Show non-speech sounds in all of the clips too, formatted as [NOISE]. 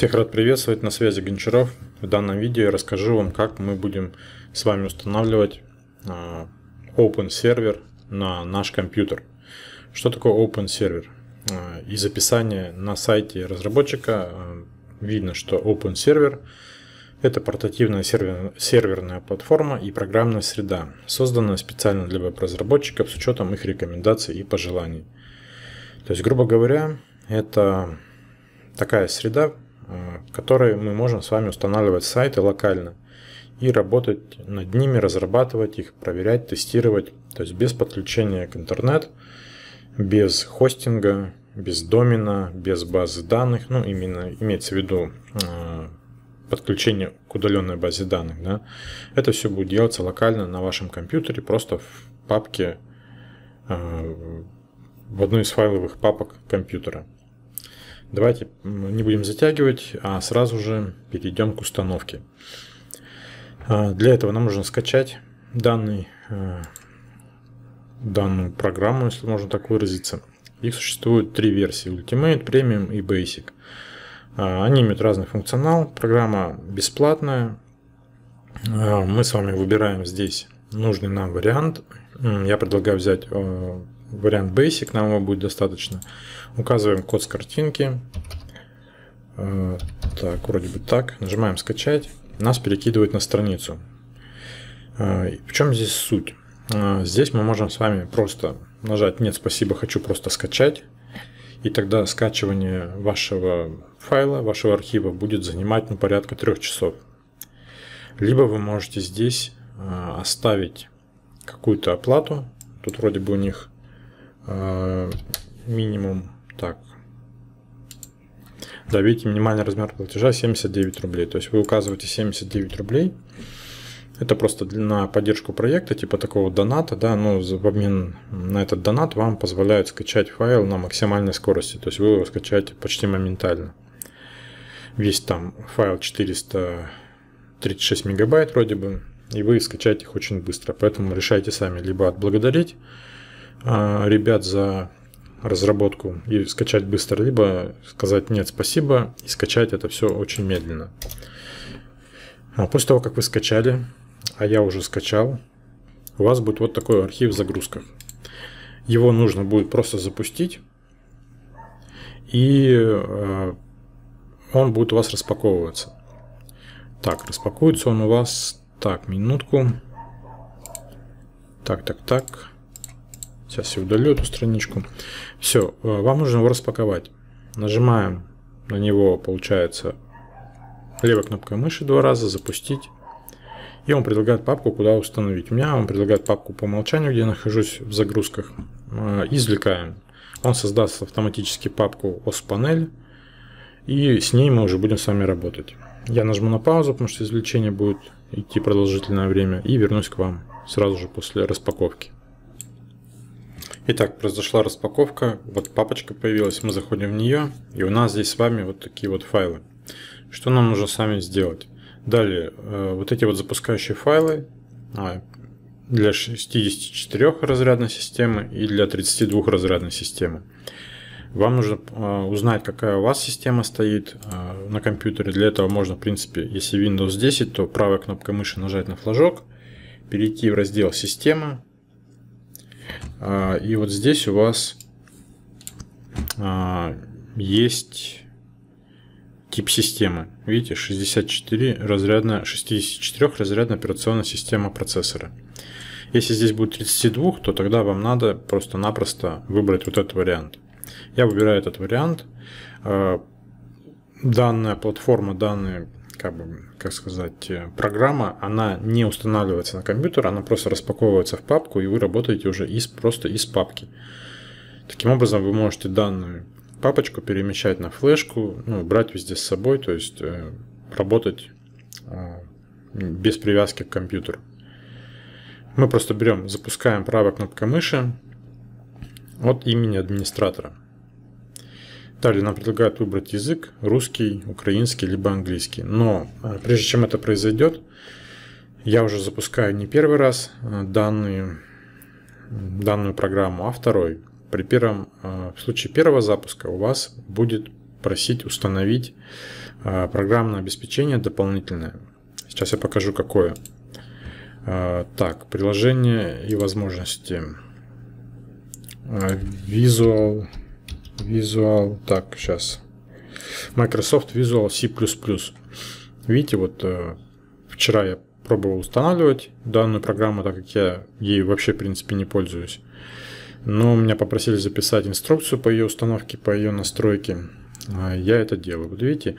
Всех рад приветствовать, на связи Гончаров. В данном видео я расскажу вам, как мы будем с вами устанавливать а, Open Server на наш компьютер. Что такое Open Server? А, из описания на сайте разработчика а, видно, что Open Server – это портативная серверная платформа и программная среда, созданная специально для веб-разработчиков с учетом их рекомендаций и пожеланий. То есть, грубо говоря, это такая среда, Э, которые мы можем с вами устанавливать сайты локально и работать над ними, разрабатывать их, проверять, тестировать. То есть без подключения к интернет, без хостинга, без домена, без базы данных. Ну, именно имеется в виду э, подключение к удаленной базе данных. Да? Это все будет делаться локально на вашем компьютере, просто в папке, э, в одной из файловых папок компьютера. Давайте не будем затягивать, а сразу же перейдем к установке. А, для этого нам нужно скачать данный, а, данную программу, если можно так выразиться. Их существует три версии, Ultimate, Premium и Basic. А, они имеют разный функционал, программа бесплатная. Мы с вами выбираем здесь нужный нам вариант. Я предлагаю взять э, вариант basic, нам его будет достаточно. Указываем код с картинки. Э, так, вроде бы так. Нажимаем скачать. Нас перекидывает на страницу. Э, в чем здесь суть? Э, здесь мы можем с вами просто нажать «Нет, спасибо, хочу просто скачать». И тогда скачивание вашего файла, вашего архива будет занимать ну, порядка трех часов. Либо вы можете здесь оставить какую-то оплату. Тут вроде бы у них Э, минимум, так, да, видите, минимальный размер платежа 79 рублей. То есть вы указываете 79 рублей. Это просто на поддержку проекта, типа такого доната, да, ну в обмен на этот донат вам позволяют скачать файл на максимальной скорости, то есть вы его скачаете почти моментально. Весь там файл 436 мегабайт вроде бы, и вы скачаете их очень быстро, поэтому решайте сами, либо отблагодарить, а, ребят за разработку и скачать быстро, либо сказать нет, спасибо, и скачать это все очень медленно. А после того, как вы скачали, а я уже скачал, у вас будет вот такой архив в загрузках. Его нужно будет просто запустить, и а, он будет у вас распаковываться. Так, распакуется он у вас. Так, минутку. Так, так, так. Сейчас я удалю эту страничку. Все, э, вам нужно его распаковать. Нажимаем на него, получается, левой кнопкой мыши два раза, запустить. И он предлагает папку, куда установить. У меня он предлагает папку по умолчанию, где я нахожусь в загрузках. Э, извлекаем. Он создаст автоматически папку OS-панель. И с ней мы уже будем с вами работать. Я нажму на паузу, потому что извлечение будет идти продолжительное время. И вернусь к вам сразу же после распаковки. Итак, произошла распаковка, вот папочка появилась, мы заходим в нее, и у нас здесь с вами вот такие вот файлы. Что нам нужно сами сделать? Далее, э, вот эти вот запускающие файлы а, для 64 разрядной системы и для 32 разрядной системы. Вам нужно э, узнать, какая у вас система стоит э, на компьютере. Для этого можно, в принципе, если Windows 10, то правой кнопкой мыши нажать на флажок, перейти в раздел «Система», а, и вот здесь у вас а, есть тип системы. Видите, 64 разрядная, 64 разрядная операционная система процессора. Если здесь будет 32, то тогда вам надо просто-напросто выбрать вот этот вариант. Я выбираю этот вариант. А, данная платформа, данный как бы, как сказать, э, программа, она не устанавливается на компьютер, она просто распаковывается в папку, и вы работаете уже из, просто из папки. Таким образом, вы можете данную папочку перемещать на флешку, ну, брать везде с собой, то есть э, работать э, без привязки к компьютеру. Мы просто берем, запускаем правой кнопкой мыши от имени администратора. Далее нам предлагают выбрать язык, русский, украинский, либо английский. Но э, прежде чем это произойдет, я уже запускаю не первый раз э, данные, данную программу, а второй. При первом, э, в случае первого запуска у вас будет просить установить программное обеспечение дополнительное. Сейчас я покажу какое. Так, приложение и возможности. Visual Visual, так, сейчас. Microsoft Visual C++. Видите, вот э, вчера я пробовал устанавливать данную программу, так как я ей вообще, в принципе, не пользуюсь. Но меня попросили записать инструкцию по ее установке, по ее настройке. А, я это делаю. Вот видите,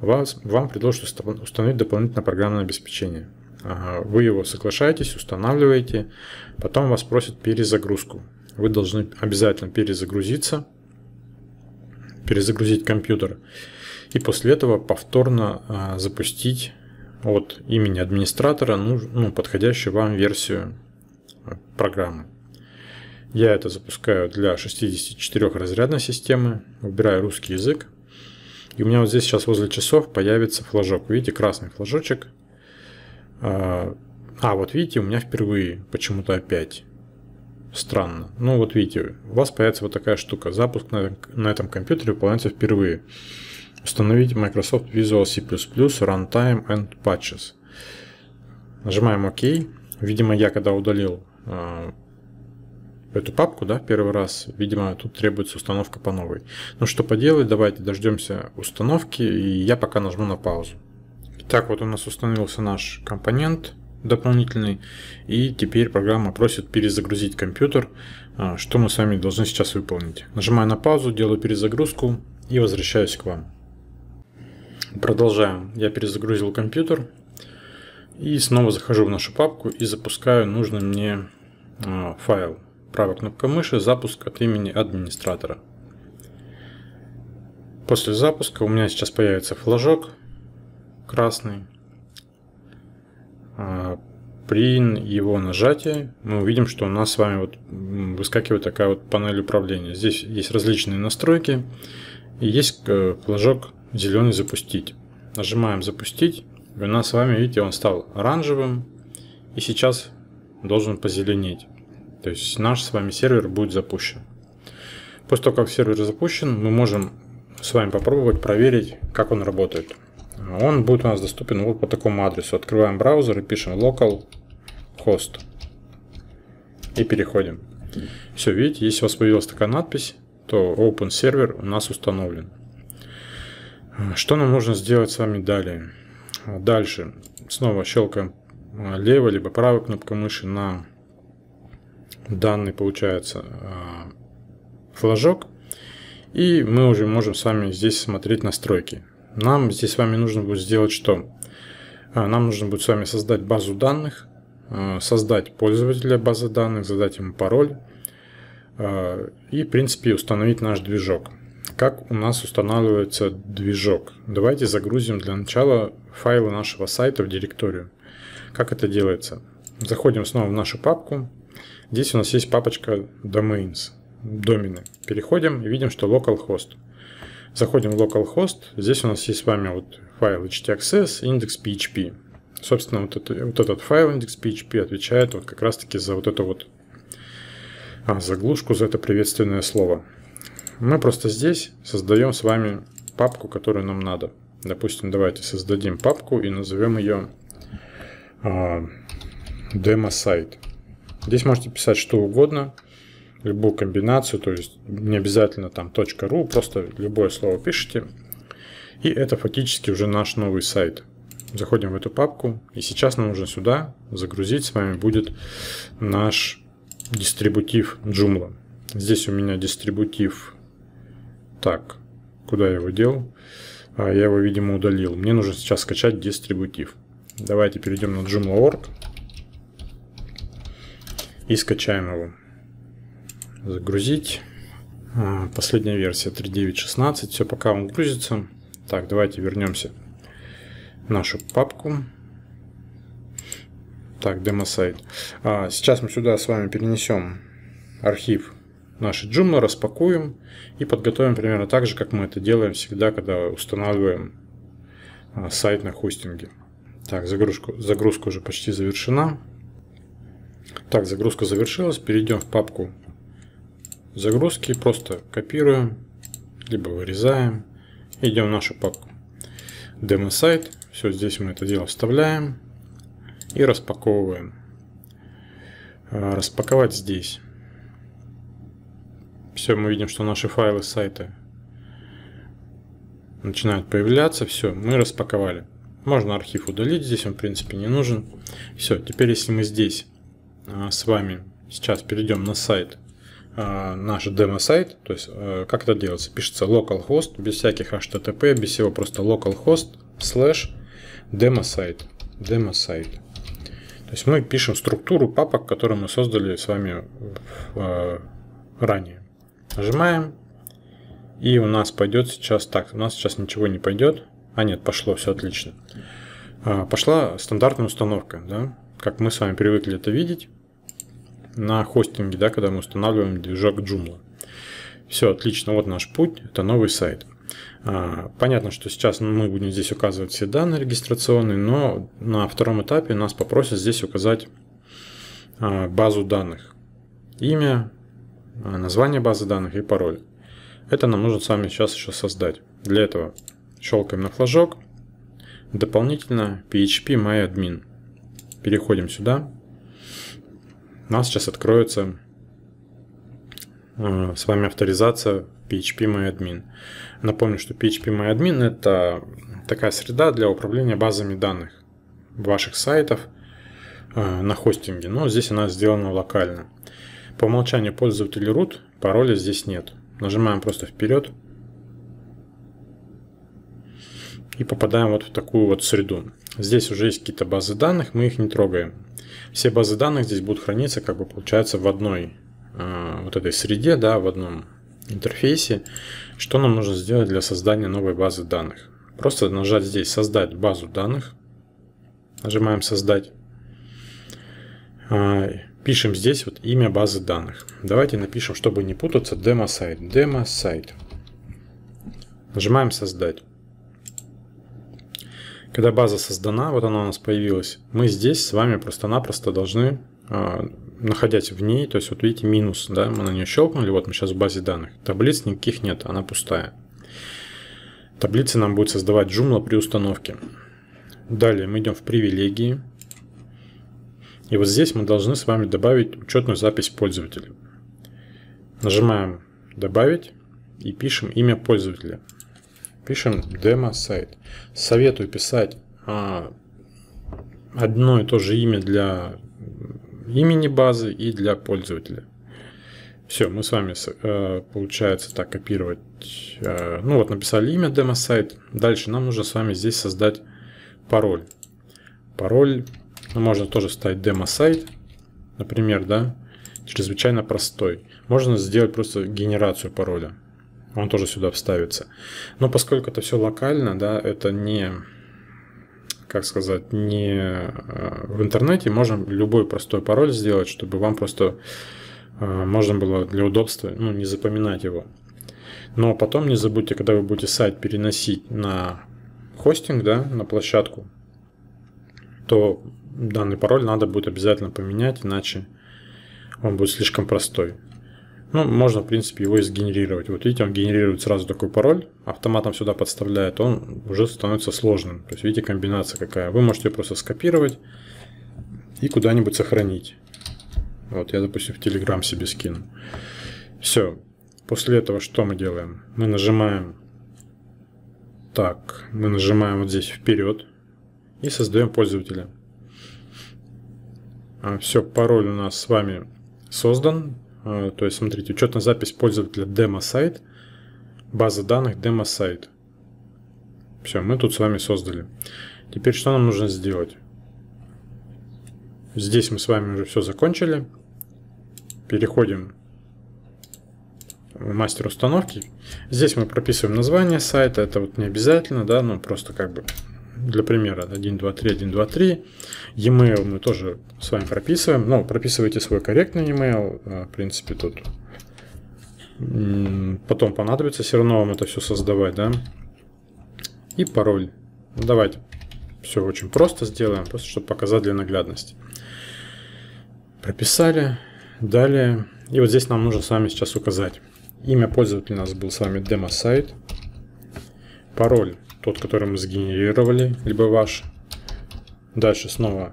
вас, вам предложат установить дополнительное программное обеспечение. Вы его соглашаетесь, устанавливаете, потом вас просят перезагрузку. Вы должны обязательно перезагрузиться, перезагрузить компьютер. И после этого повторно а, запустить от имени администратора ну, ну, подходящую вам версию а, программы. Я это запускаю для 64 разрядной системы, выбираю русский язык. И у меня вот здесь сейчас возле часов появится флажок. Видите, красный флажочек. А, а вот видите, у меня впервые почему-то опять странно. Ну вот видите, у вас появится вот такая штука. Запуск на, на этом компьютере выполняется впервые. Установить Microsoft Visual C++ Runtime and Patches. Нажимаем ОК. Видимо, я когда удалил э, эту папку, да, первый раз, видимо, тут требуется установка по новой. Ну что поделать, давайте дождемся установки, и я пока нажму на паузу. Итак, вот у нас установился наш компонент дополнительный. И теперь программа просит перезагрузить компьютер, а, что мы с вами должны сейчас выполнить. Нажимаю на паузу, делаю перезагрузку и возвращаюсь к вам. Продолжаем. Я перезагрузил компьютер и снова захожу в нашу папку и запускаю нужный мне а, файл. Правая кнопка мыши «Запуск от имени администратора». После запуска у меня сейчас появится флажок красный, а, при его нажатии мы увидим, что у нас с вами вот выскакивает такая вот панель управления. Здесь есть различные настройки и есть э, флажок зеленый «Запустить». Нажимаем «Запустить», и у нас с вами, видите, он стал оранжевым и сейчас должен позеленеть. То есть наш с вами сервер будет запущен. После того, как сервер запущен, мы можем с вами попробовать проверить, как он работает. Он будет у нас доступен вот по такому адресу. Открываем браузер и пишем local host. И переходим. Все, видите, если у вас появилась такая надпись, то Open Server у нас установлен. Что нам нужно сделать с вами далее? Дальше. Снова щелкаем левой либо правой кнопкой мыши на данный, получается, э, флажок. И мы уже можем с вами здесь смотреть настройки. Нам здесь с вами нужно будет сделать что? А, нам нужно будет с вами создать базу данных, а, создать пользователя базы данных, задать ему пароль а, и, в принципе, установить наш движок. Как у нас устанавливается движок? Давайте загрузим для начала файлы нашего сайта в директорию. Как это делается? Заходим снова в нашу папку. Здесь у нас есть папочка domains, домены. Переходим и видим, что localhost. Заходим в localhost. Здесь у нас есть с вами вот файл htaccess, индекс PHP. Собственно, вот, это, вот этот файл index.php отвечает вот как раз-таки за вот эту вот а, заглушку, за это приветственное слово. Мы просто здесь создаем с вами папку, которую нам надо. Допустим, давайте создадим папку и назовем ее а, демо-сайт. Здесь можете писать что угодно любую комбинацию, то есть не обязательно там .ru, просто любое слово пишите. И это фактически уже наш новый сайт. Заходим в эту папку, и сейчас нам нужно сюда загрузить, с вами будет наш дистрибутив Joomla. Здесь у меня дистрибутив, так, куда я его дел? А, я его, видимо, удалил. Мне нужно сейчас скачать дистрибутив. Давайте перейдем на Joomla.org и скачаем его загрузить. А, последняя версия 3.9.16. Все, пока он грузится. Так, давайте вернемся в нашу папку. Так, демо-сайт. А, сейчас мы сюда с вами перенесем архив нашей Joomla, распакуем и подготовим примерно так же, как мы это делаем всегда, когда устанавливаем а, сайт на хостинге. Так, загрузку, загрузка уже почти завершена. Так, загрузка завершилась. Перейдем в папку загрузки просто копируем, либо вырезаем, идем в нашу папку демо-сайт, все здесь мы это дело вставляем и распаковываем. А, распаковать здесь. Все, мы видим, что наши файлы сайта начинают появляться. Все, мы распаковали. Можно архив удалить, здесь он в принципе не нужен. Все, теперь если мы здесь а, с вами сейчас перейдем на сайт Э, наш демо-сайт, то есть э, как это делается, пишется localhost, без всяких HTTP, без всего, просто localhost slash demo сайт demo сайт То есть мы пишем структуру папок, которую мы создали с вами э, ранее. Нажимаем, и у нас пойдет сейчас так, у нас сейчас ничего не пойдет, а нет, пошло, все отлично. А, пошла стандартная установка, да, как мы с вами привыкли это видеть на хостинге, да, когда мы устанавливаем движок Joomla. Все, отлично, вот наш путь, это новый сайт. А, понятно, что сейчас мы будем здесь указывать все данные регистрационные, но на втором этапе нас попросят здесь указать а, базу данных. Имя, а, название базы данных и пароль. Это нам нужно сами сейчас еще создать. Для этого щелкаем на флажок. Дополнительно PHP MyAdmin. Переходим сюда. У нас сейчас откроется а, с вами авторизация PHP-MyAdmin. Напомню, что PHP-MyAdmin – это такая среда для управления базами данных ваших сайтов а, на хостинге, но здесь она сделана локально. По умолчанию пользователя root пароля здесь нет. Нажимаем просто вперед – и попадаем вот в такую вот среду. Здесь уже есть какие-то базы данных, мы их не трогаем. Все базы данных здесь будут храниться, как бы получается, в одной э, вот этой среде, да, в одном интерфейсе. Что нам нужно сделать для создания новой базы данных? Просто нажать здесь «Создать базу данных». Нажимаем «Создать». Э, пишем здесь вот имя базы данных. Давайте напишем, чтобы не путаться, демо-сайт. Демо-сайт. Нажимаем «Создать». Когда база создана, вот она у нас появилась, мы здесь с вами просто-напросто должны, а, находясь в ней, то есть вот видите минус, да, мы на нее щелкнули, вот мы сейчас в базе данных. Таблиц никаких нет, она пустая. Таблицы нам будет создавать Joomla при установке. Далее мы идем в привилегии. И вот здесь мы должны с вами добавить учетную запись пользователя. Нажимаем «Добавить» и пишем имя пользователя. Пишем демо-сайт. Советую писать а, одно и то же имя для имени базы и для пользователя. Все, мы с вами, э, получается, так копировать. Э, ну вот, написали имя демо-сайт. Дальше нам нужно с вами здесь создать пароль. Пароль, ну, можно тоже ставить демо-сайт, например, да, чрезвычайно простой. Можно сделать просто генерацию пароля он тоже сюда вставится. Но поскольку это все локально, да, это не, как сказать, не э, в интернете, можем любой простой пароль сделать, чтобы вам просто э, можно было для удобства ну, не запоминать его. Но потом не забудьте, когда вы будете сайт переносить на хостинг, да, на площадку, то данный пароль надо будет обязательно поменять, иначе он будет слишком простой. Ну, можно, в принципе, его и сгенерировать. Вот видите, он генерирует сразу такой пароль, автоматом сюда подставляет, он уже становится сложным. То есть, видите, комбинация какая. Вы можете ее просто скопировать и куда-нибудь сохранить. Вот, я, допустим, в Telegram себе скину. Все. После этого что мы делаем? Мы нажимаем... Так, мы нажимаем вот здесь вперед и создаем пользователя. А, Все, пароль у нас с вами создан. А, то есть, смотрите, учетная запись пользователя демо-сайт, база данных демо-сайт. Все, мы тут с вами создали. Теперь что нам нужно сделать? Здесь мы с вами уже все закончили. Переходим в мастер установки. Здесь мы прописываем название сайта. Это вот не обязательно, да, ну просто как бы для примера 1, 2, 3, 1, 2, 3. E-mail мы тоже с вами прописываем. Ну, прописывайте свой корректный e-mail. Э, в принципе, тут потом понадобится все равно вам это все создавать, да. И пароль. Ну, давайте все очень просто сделаем, просто чтобы показать для наглядности. Прописали. Далее. И вот здесь нам нужно с вами сейчас указать. Имя пользователя у нас был с вами демо-сайт. Пароль тот, который мы сгенерировали, либо ваш. Дальше снова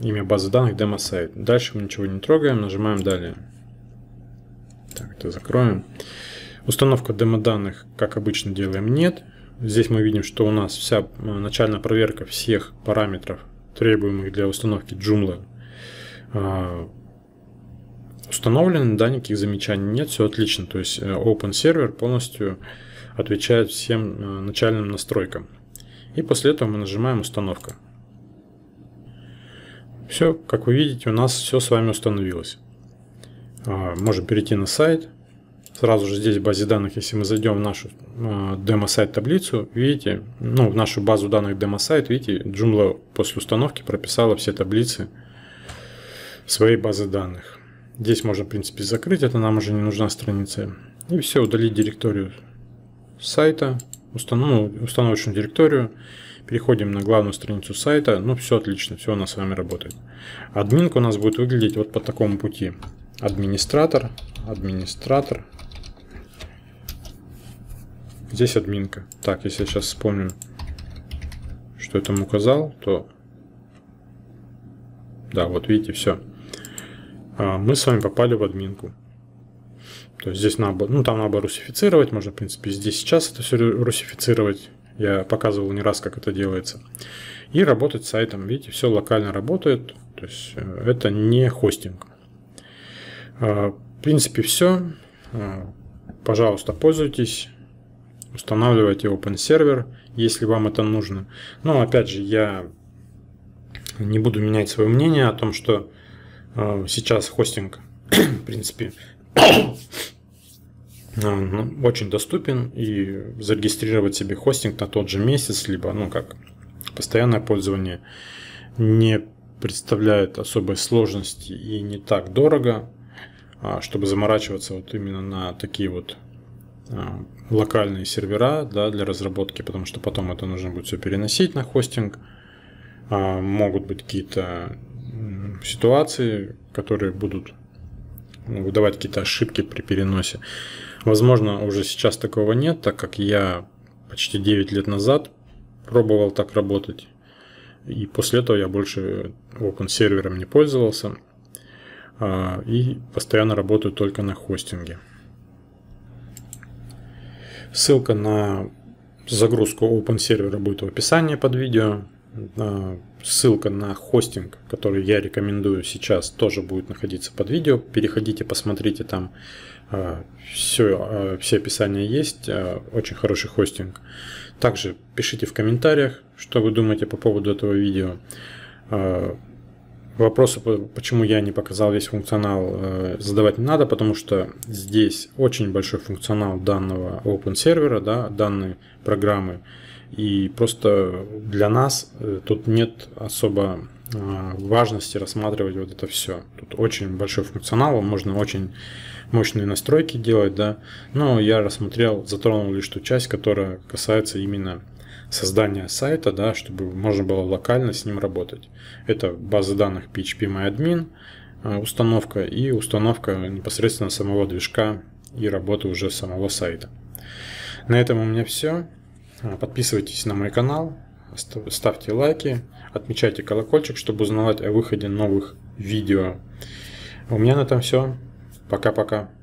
имя базы данных, демо-сайт. Дальше мы ничего не трогаем, нажимаем «Далее». Так, это закроем. Установка демо-данных, как обычно, делаем «Нет». Здесь мы видим, что у нас вся э, начальная проверка всех параметров, требуемых для установки Joomla, э, установлена. да, никаких замечаний нет, все отлично. То есть э, Open Server полностью отвечает всем э, начальным настройкам. И после этого мы нажимаем «Установка». Все, как вы видите, у нас все с вами установилось. А, можем перейти на сайт. Сразу же здесь в базе данных, если мы зайдем в нашу э, демо-сайт таблицу, видите, ну, в нашу базу данных демо-сайт, видите, Joomla после установки прописала все таблицы своей базы данных. Здесь можно, в принципе, закрыть, это нам уже не нужна страница. И все, удалить директорию сайта, установ... ну, установочную директорию, переходим на главную страницу сайта, ну все отлично, все у нас с вами работает. Админка у нас будет выглядеть вот по такому пути. Администратор, администратор, здесь админка. Так, если я сейчас вспомню, что я там указал, то... Да, вот видите, все. А, мы с вами попали в админку. То есть здесь надо, ну там надо русифицировать, можно, в принципе, здесь сейчас это все русифицировать. Я показывал не раз, как это делается. И работать с сайтом. Видите, все локально работает. То есть э, это не хостинг. А, в принципе, все. А, пожалуйста, пользуйтесь. Устанавливайте Open Server, если вам это нужно. Но опять же, я не буду менять свое мнение о том, что э, сейчас хостинг, [COUGHS] в принципе, Э, ну, очень доступен и зарегистрировать себе хостинг на тот же месяц, либо, ну как, постоянное пользование не представляет особой сложности и не так дорого, а, чтобы заморачиваться вот именно на такие вот а, локальные сервера да, для разработки, потому что потом это нужно будет все переносить на хостинг. А, могут быть какие-то ситуации, которые будут выдавать какие-то ошибки при переносе. Возможно, уже сейчас такого нет, так как я почти 9 лет назад пробовал так работать. И после этого я больше Open сервером не пользовался. А, и постоянно работаю только на хостинге. Ссылка на загрузку Open сервера будет в описании под видео. Э, ссылка на хостинг, который я рекомендую сейчас, тоже будет находиться под видео. Переходите, посмотрите там. Э, все, э, все описания есть. Очень хороший хостинг. Также пишите в комментариях, что вы думаете по поводу этого видео. Вопросы, почему я не показал весь функционал, задавать не надо, потому что здесь очень большой функционал данного open сервера, да, данной программы. И просто для нас э, тут нет особо а, важности рассматривать вот это все. Тут очень большой функционал, можно очень мощные настройки делать, да. Но я рассмотрел, затронул лишь ту часть, которая касается именно создания сайта, да, чтобы можно было локально с ним работать. Это базы данных PHP MyAdmin, а, установка и установка непосредственно самого движка и работы уже самого сайта. На этом у меня все. Э, подписывайтесь на мой канал, ставьте лайки, отмечайте колокольчик, чтобы узнавать о выходе новых видео. У меня на этом все. Пока-пока.